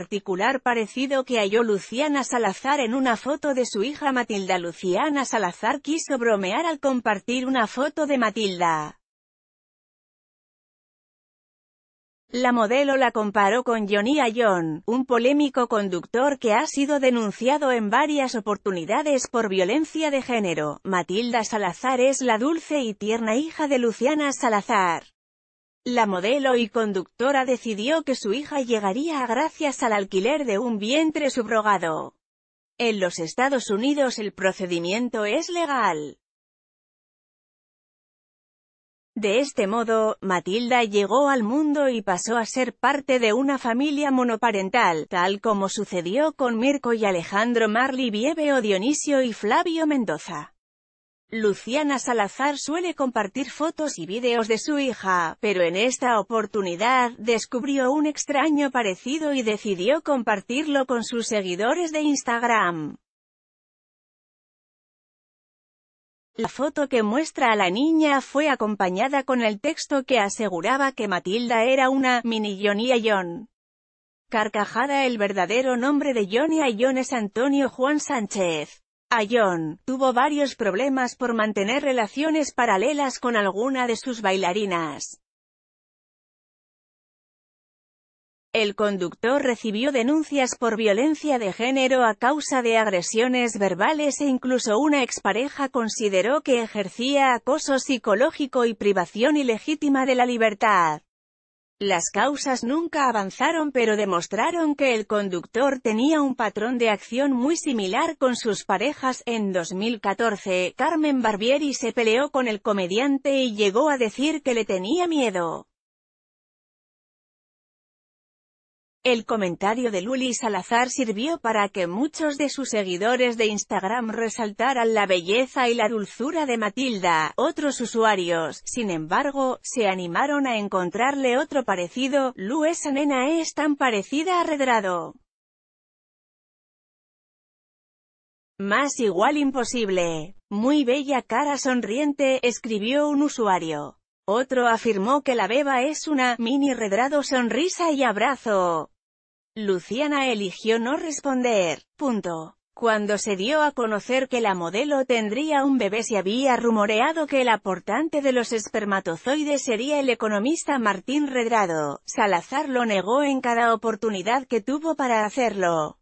particular parecido que halló Luciana Salazar en una foto de su hija Matilda. Luciana Salazar quiso bromear al compartir una foto de Matilda. La modelo la comparó con Johnny Ayon, un polémico conductor que ha sido denunciado en varias oportunidades por violencia de género. Matilda Salazar es la dulce y tierna hija de Luciana Salazar. La modelo y conductora decidió que su hija llegaría gracias al alquiler de un vientre subrogado. En los Estados Unidos el procedimiento es legal. De este modo, Matilda llegó al mundo y pasó a ser parte de una familia monoparental, tal como sucedió con Mirko y Alejandro Marli Vieve o Dionisio y Flavio Mendoza. Luciana Salazar suele compartir fotos y vídeos de su hija, pero en esta oportunidad, descubrió un extraño parecido y decidió compartirlo con sus seguidores de Instagram. La foto que muestra a la niña fue acompañada con el texto que aseguraba que Matilda era una mini Johnny Ayon». Carcajada el verdadero nombre de Johnny Ayon es Antonio Juan Sánchez. John, tuvo varios problemas por mantener relaciones paralelas con alguna de sus bailarinas. El conductor recibió denuncias por violencia de género a causa de agresiones verbales e incluso una expareja consideró que ejercía acoso psicológico y privación ilegítima de la libertad. Las causas nunca avanzaron pero demostraron que el conductor tenía un patrón de acción muy similar con sus parejas. En 2014, Carmen Barbieri se peleó con el comediante y llegó a decir que le tenía miedo. El comentario de Luli Salazar sirvió para que muchos de sus seguidores de Instagram resaltaran la belleza y la dulzura de Matilda. Otros usuarios, sin embargo, se animaron a encontrarle otro parecido, Lu esa nena es tan parecida a Redrado. Más igual imposible. Muy bella cara sonriente, escribió un usuario. Otro afirmó que la beba es una mini redrado sonrisa y abrazo. Luciana eligió no responder. Punto. Cuando se dio a conocer que la modelo tendría un bebé se había rumoreado que el aportante de los espermatozoides sería el economista Martín Redrado. Salazar lo negó en cada oportunidad que tuvo para hacerlo.